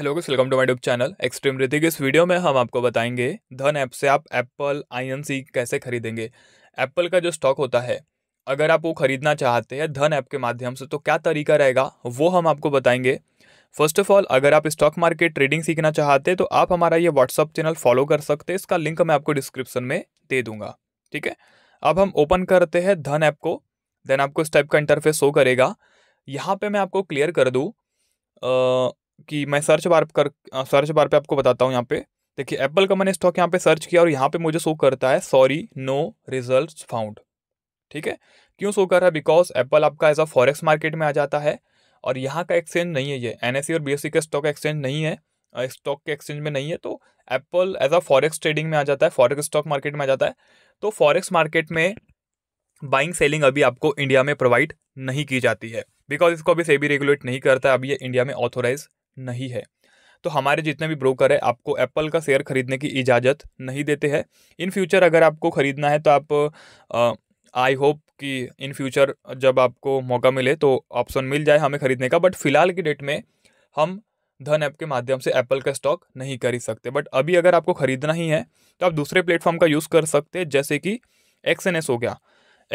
hello guys welcome to my tube channel extreme Hrithik इस video में हम आपको बताएंगे धन ऐप से आप एप्पल आईएनसी कैसे खरीदेंगे एप्पल का जो स्टॉक होता है अगर आप वो खरीदना चाहते हैं धन ऐप के माध्यम से तो क्या तरीका रहेगा वो हम आपको बताएंगे फर्स्ट ऑफ ऑल अगर आप स्टॉक मार्केट ट्रेडिंग सीखना चाहते हैं तो आप हमारा ये व्हाट्सअप चैनल फॉलो कर सकते हैं इसका लिंक मैं आपको डिस्क्रिप्शन में दे दूंगा ठीक है अब हम ओपन करते हैं धन ऐप को देन आपको इस टाइप का इंटरफेस शो करेगा यहाँ पर मैं आपको क्लियर कर दूँ कि मैं सर्च बार कर सर्च बार पे आपको बताता हूँ यहाँ पे देखिए एप्पल का मैंने स्टॉक यहाँ पे सर्च किया और यहाँ पे मुझे शो करता है सॉरी नो रिजल्ट फाउंड ठीक है क्यों शो कर रहा है बिकॉज एप्पल आपका एज अ फॉरेक्स मार्केट में आ जाता है और यहाँ का एक्सचेंज नहीं है ये एन e और बी e का स्टॉक एक्सचेंज नहीं है स्टॉक के एक्सचेंज में नहीं है तो apple as a forex trading में आ जाता है फॉरेक्स स्टॉक मार्केट में आ जाता है तो फॉरेक्स मार्केट में बाइंग सेलिंग अभी आपको इंडिया में प्रोवाइड नहीं की जाती है बिकॉज इसको अभी सेबी रेगुलेट नहीं करता है अभी ये इंडिया में ऑथोराइज नहीं है तो हमारे जितने भी ब्रोकर है आपको एप्पल का शेयर खरीदने की इजाज़त नहीं देते हैं इन फ्यूचर अगर आपको ख़रीदना है तो आप आई होप कि इन फ्यूचर जब आपको मौका मिले तो ऑप्शन मिल जाए हमें ख़रीदने का बट फिलहाल की डेट में हम धन ऐप के माध्यम से एप्पल का स्टॉक नहीं खरीद सकते बट अभी अगर आपको ख़रीदना ही है तो आप दूसरे प्लेटफॉर्म का यूज़ कर सकते हैं जैसे कि एक्स हो गया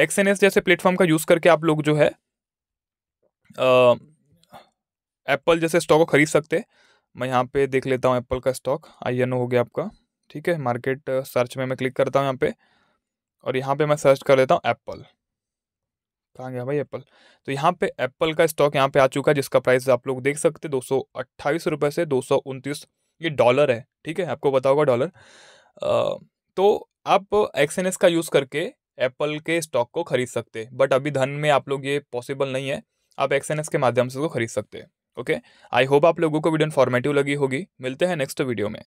एक्स जैसे प्लेटफॉर्म का यूज़ करके आप लोग जो है आ, एप्पल जैसे स्टॉक को खरीद सकते मैं यहाँ पे देख लेता हूँ एप्पल का स्टॉक आई एन ओ हो गया आपका ठीक है मार्केट सर्च में मैं क्लिक करता हूँ यहाँ पे और यहाँ पे मैं सर्च कर लेता हूँ एप्पल कहाँ गया भाई एप्पल तो यहाँ पे एप्पल का स्टॉक यहाँ पे आ चुका है जिसका प्राइस आप लोग देख सकते दो सौ अट्ठाईस रुपये से दो सौ उनतीस ये डॉलर है ठीक है आपको बताओगे डॉलर तो आप एक्स का यूज़ करके एप्पल के स्टॉक को खरीद सकते बट अभी धन में आप लोग ये पॉसिबल नहीं है आप एक्स के माध्यम से उसको खरीद सकते हैं ओके आई होप आप लोगों को वीडियो इन्फॉर्मेटिव लगी होगी मिलते हैं नेक्स्ट वीडियो में